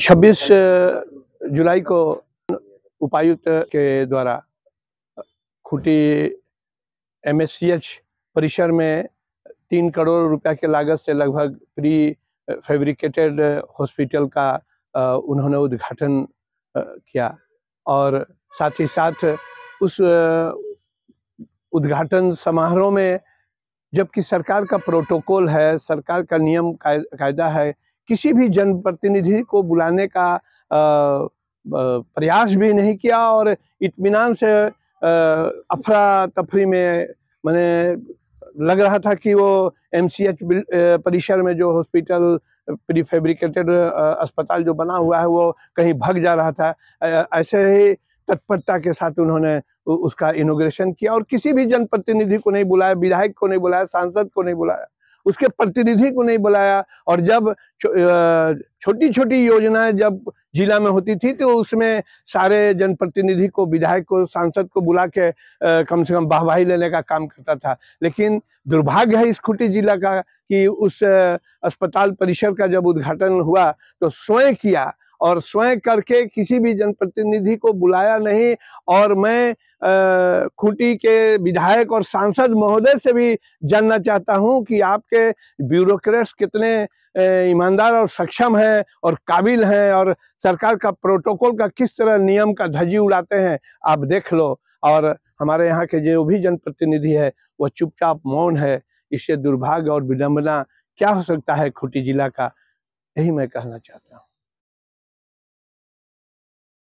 26 जुलाई को उपायुक्त के द्वारा खूटी एम परिसर में तीन करोड़ रुपया के लागत से लगभग प्री फैब्रिकेटेड हॉस्पिटल का उन्होंने उद्घाटन किया और साथ ही साथ उस उद्घाटन समारोह में जबकि सरकार का प्रोटोकॉल है सरकार का नियम कायदा है किसी भी जनप्रतिनिधि को बुलाने का प्रयास भी नहीं किया और इतमान से अफरा तफरी में मैंने लग रहा था कि वो एमसीएच परिसर में जो हॉस्पिटल प्रीफेब्रिकेटेड अस्पताल जो बना हुआ है वो कहीं भग जा रहा था ऐसे ही तत्परता के साथ उन्होंने उसका इनोग्रेशन किया और किसी भी जनप्रतिनिधि को नहीं बुलाया विधायक को नहीं बुलाया सांसद को नहीं बुलाया उसके प्रतिनिधि को नहीं बुलाया और जब छोटी छोटी योजनाएं जब जिला में होती थी तो उसमें सारे जनप्रतिनिधि को विधायक को सांसद को बुला के कम से कम वाहवाही लेने का काम करता था लेकिन दुर्भाग्य है इस खुटी जिला का कि उस अस्पताल परिसर का जब उद्घाटन हुआ तो स्वयं किया और स्वयं करके किसी भी जनप्रतिनिधि को बुलाया नहीं और मैं खूंटी के विधायक और सांसद महोदय से भी जानना चाहता हूं कि आपके ब्यूरोक्रेट्स कितने ईमानदार और सक्षम हैं और काबिल हैं और सरकार का प्रोटोकॉल का किस तरह नियम का धजी उड़ाते हैं आप देख लो और हमारे यहाँ के जो भी जनप्रतिनिधि है वह चुपचाप मौन है इससे दुर्भाग्य और विडम्बना क्या हो सकता है खूंटी जिला का यही मैं कहना चाहता हूँ